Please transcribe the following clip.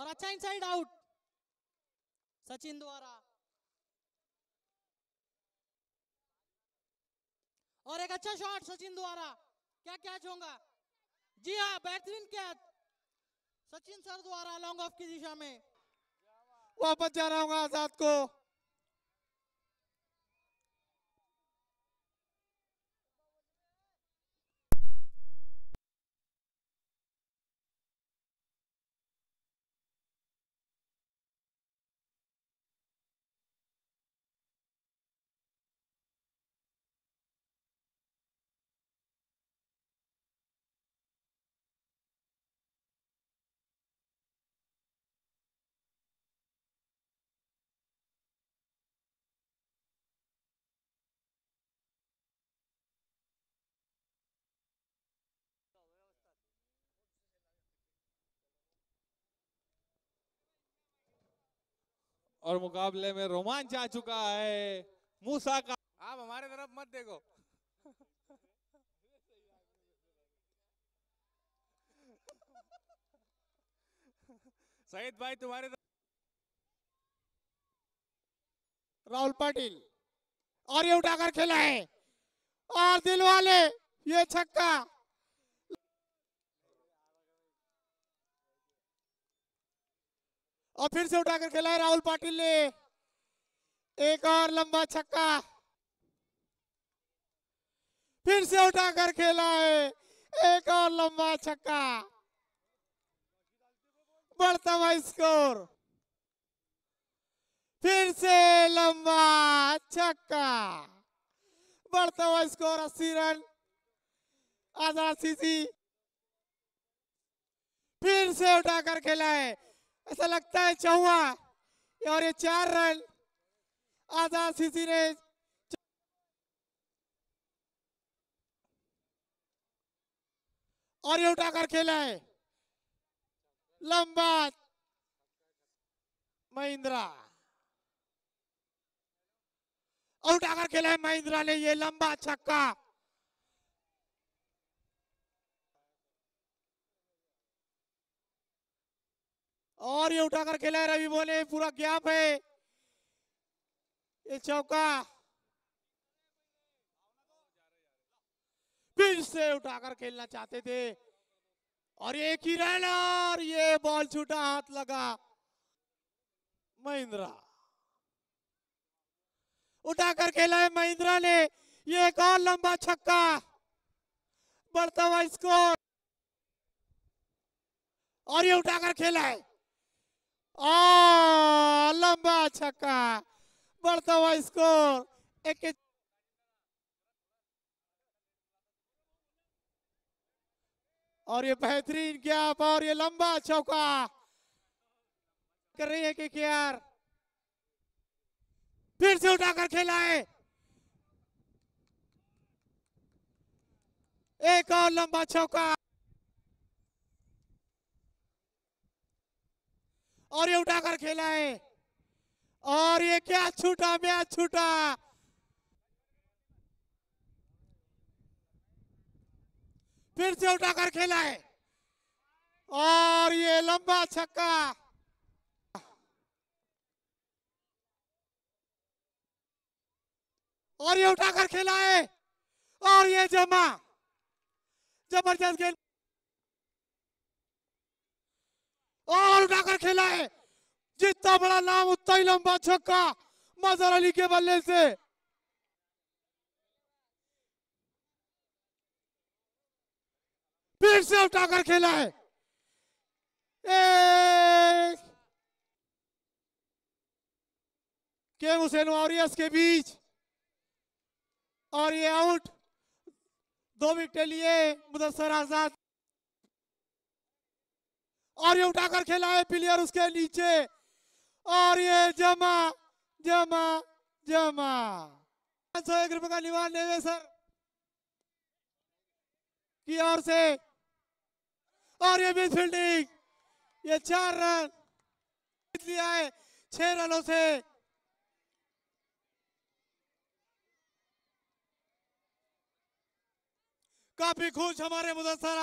और अच्छा inside out Sachin द्वारा और एक अच्छा शॉट सचिन द्वारा क्या कैच होगा जी हाँ बेहतरीन कैच सचिन सर द्वारा लॉन्ग ऑफ की दिशा में वापस जा रहा हूँ आजाद को और मुकाबले में रोमांच आ चुका है मूसा का आप हमारे तरफ मत देखो सईद भाई तुम्हारे राहुल पाटिल और ये उठाकर खेला है और दिल वाले ये छक्का और फिर से उठाकर खेला है राहुल पाटिल ने एक और लंबा छक्का फिर से उठाकर खेला है एक और लंबा छक्का बढ़ता हुआ स्कोर फिर से लंबा छक्का बढ़ता हुआ स्कोर अस्सी रन आजाद सीसी फिर से उठाकर खेला है ऐसा लगता है चौवा और ये चार रन आजाद सीसी ने और ये उठाकर खेला है लंबा महिंद्रा और उठाकर खेला है महिंद्रा ने ये लंबा छक्का और ये उठाकर खेला रवि बोले पूरा गैप है ये चौका फिर से उठाकर खेलना चाहते थे और ये एक ही और ये बॉल छूटा हाथ लगा महिंद्रा उठाकर खेला है महिंद्रा ने ये एक और लंबा छक्का बढ़ता हुआ स्कोर और ये उठाकर खेला है लंबा छक्का बढ़ता हुआ स्कोर एक और ये बेहतरीन क्या और ये लंबा चौका कर रही है कि यार फिर से उठाकर खेला है एक और लंबा चौका और ये उठाकर खेला है और ये क्या छूटा मैच छूटा फिर से उठाकर खेला है और ये लंबा छक्का और ये उठाकर खेला है और ये जमा जबरदस्त गेंद और उठाकर खेला है जितना बड़ा नाम उतना ही लंबा छक्का मजर अली के बल्ले से फिर से उठाकर खेला है एक के हुसैन वॉरियर्स के बीच और ये आउट दो विकेट लिए मुदसर आजाद और ये उठाकर खेला है प्लेयर उसके नीचे और ये जमा जमा जमा पांच सौ एक रुपए का निवान ले सर की ओर से और ये मिस फील्डिंग ये चार रन जीत लिया है छह रनों से काफी खुश हमारे मुदसर